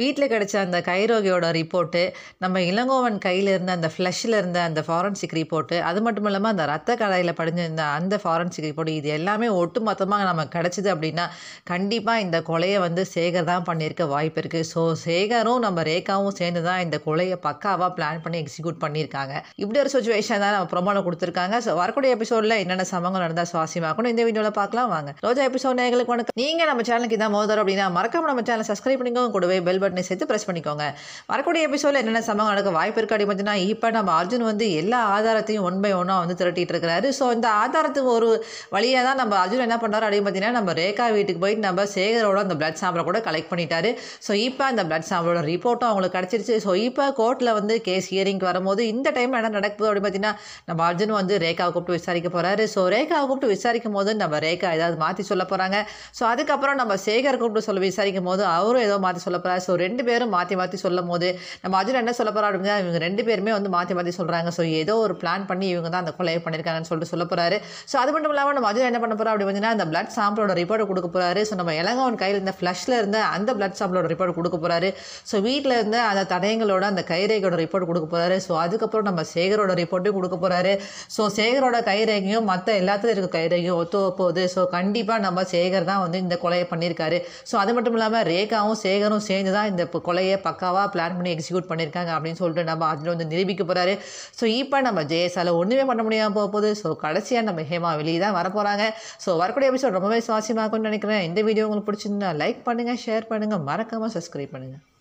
வீட்டில் கிடைச்ச அந்த கைரோகியோட ரிப்போர்ட்டு நம்ம இளங்கோவன் கையில் இருந்த அந்த ஃப்ளஷில் இருந்த அந்த ஃபாரன்சிக் ரிப்போர்ட்டு அது மட்டும் இல்லாமல் அந்த ரத்த கடையில் படிஞ்சிருந்த அந்த ஃபாரன்சிக் ரிப்போர்ட் இது எல்லாமே ஒட்டு மொத்தமாக நமக்கு கிடச்சிது அப்படின்னா கண்டிப்பாக இந்த கொலையை வந்து சேகர் தான் பண்ணியிருக்க வாய்ப்பு இருக்குது ஸோ சேகரும் நம்ம ரேகாவும் சேர்ந்து தான் இந்த கொலையை பக்காவாக பிளான் பண்ணி எக்ஸிக்யூட் பண்ணியிருக்காங்க இப்படி ஒரு சுச்சுவேஷன் தான் நம்ம ப்ரொமோவில் கொடுத்துருக்காங்க ஸோ வரக்கூடிய எபிசோடில் என்னென்ன சமங்கள் நடந்தால் சுவாசியமாக்கணும் இந்த வீடியோவில் பார்க்கலாம் வாங்க ரோஜா எபிசோட் நேர்களுக்கு வணக்கம் நீங்கள் நம்ம சேனலுக்கு இதான் மோதரம் அப்படின்னா மறக்காம நம்ம சேனல் சப்ஸ்கிரைப் பண்ணிக்கோங்க கூடவே பெல் பட்டனை சேர்த்து ப்ரெஸ் பண்ணிக்கோங்க வரக்கூடிய எபிசோடில் என்னென்ன சம்பவம் நடக்க வாய்ப்பு இருக்குது அப்படின்னு பார்த்தீங்கன்னா இப்போ நம்ம அர்ஜுன் வந்து எல்லா ஆதாரத்தையும் ஒன் பை ஒன்னாக வந்து திரட்டிட்டு இருக்கிறாரு ஸோ இந்த ஆதாரத்துக்கு ஒரு வழியாக தான் நம்ம அர்ஜுன் என்ன பண்ணார் அப்படின்னு பார்த்தீங்கன்னா நம்ம ரேகா வீட்டுக்கு போயிட்டு நம்ம சேகரோட அந்த பிளட் சாம்பிளை கூட கலெக்ட் பண்ணிட்டாரு ஸோ இப்போ அந்த பிளட் சாம்பிளோட ரிப்போர்ட்டும் அவங்களுக்கு கிடச்சிருச்சு ஸோ இப்போ கோர்ட்டில் வந்து கேஸ் ஹியரிங்க்கு வரும்போது இந்த டைம் என்ன நடக்குது அப்படின்னு பார்த்தீங்கன்னா நம்ம அர்ஜுன் வந்து ரேகாவை கூப்பிட்டு விசாரிக்க போகிறாரு ஸோ ரேகாவை கூப்பிட்டு விசாரிக்கும் போது நம்ம ரேகா ஏதாவது மாற்றி சொல்ல போகிறாங்க ஸோ அதுக்கப்புறம் நம்ம சேகர் கூப்பிட்டு சொல்ல விசாரிக்கும் போது அவரும் ஏதோ மாற்றி சொல்ல போகிறார் ஸோ ஸோ ரெண்டு பேரும் மாற்றி மாற்றி சொல்லும் போது நம்ம அஜுன் என்ன சொல்ல போகிறா அப்படின்னா இவங்க ரெண்டு பேருமே வந்து மாற்றி மாற்றி சொல்கிறாங்க ஸோ ஏதோ ஒரு பிளான் பண்ணி இவங்க தான் அந்த கொலையை பண்ணியிருக்காங்கன்னு சொல்லிட்டு சொல்ல போகிறாரு ஸோ அது மட்டும் இல்லாமல் நம்ம அஜுன் என்ன பண்ண போகிறா அப்படி அந்த பிளட் சாம்பிளோட ரிப்போர்ட் கொடுக்க போகிறாரு ஸோ நம்ம இளங்கவன் கையில் இருந்த ஃப்ளஷில் இருந்த அந்த பிளட் சாம்பிளோட ரிப்போர்ட் கொடுக்க போகிறாரு ஸோ வீட்டில் இருந்த அந்த தடயங்களோட அந்த கைரேகையோட ரிப்போர்ட் கொடுக்க போகிறாரு ஸோ அதுக்கப்புறம் நம்ம சேகரோட ரிப்போர்ட்டும் கொடுக்க போகிறாரு ஸோ சேகரோட கைரேகையும் மற்ற எல்லாத்துலையும் இருக்க கைரேகையும் ஒத்து போகுது ஸோ கண்டிப்பாக நம்ம சேகர் தான் வந்து இந்த கொலையை பண்ணியிருக்காரு ஸோ அது மட்டும் இல்லாமல் ரேகாவும் சேகரும் சேர்ந்து தான் தான் இந்த கொலையை பக்காவாக பிளான் பண்ணி எக்ஸிக்யூட் பண்ணியிருக்காங்க அப்படின்னு சொல்லிட்டு நம்ம அதில் வந்து நிரூபிக்க போகிறாரு ஸோ இப்போ நம்ம ஜெயசால ஒன்றுமே பண்ண முடியாமல் போக போகுது ஸோ கடைசியாக நம்ம ஹேமா வெளியே தான் வரப்போகிறாங்க ஸோ வரக்கூடிய எபிசோட் ரொம்பவே சுவாசியமாகும்னு நினைக்கிறேன் இந்த வீடியோ உங்களுக்கு பிடிச்சிருந்தா லைக் பண்ணுங்கள் ஷேர் பண்ணுங்கள் மறக்காமல் சப்ஸ்கிரைப் பண்ணுங்கள்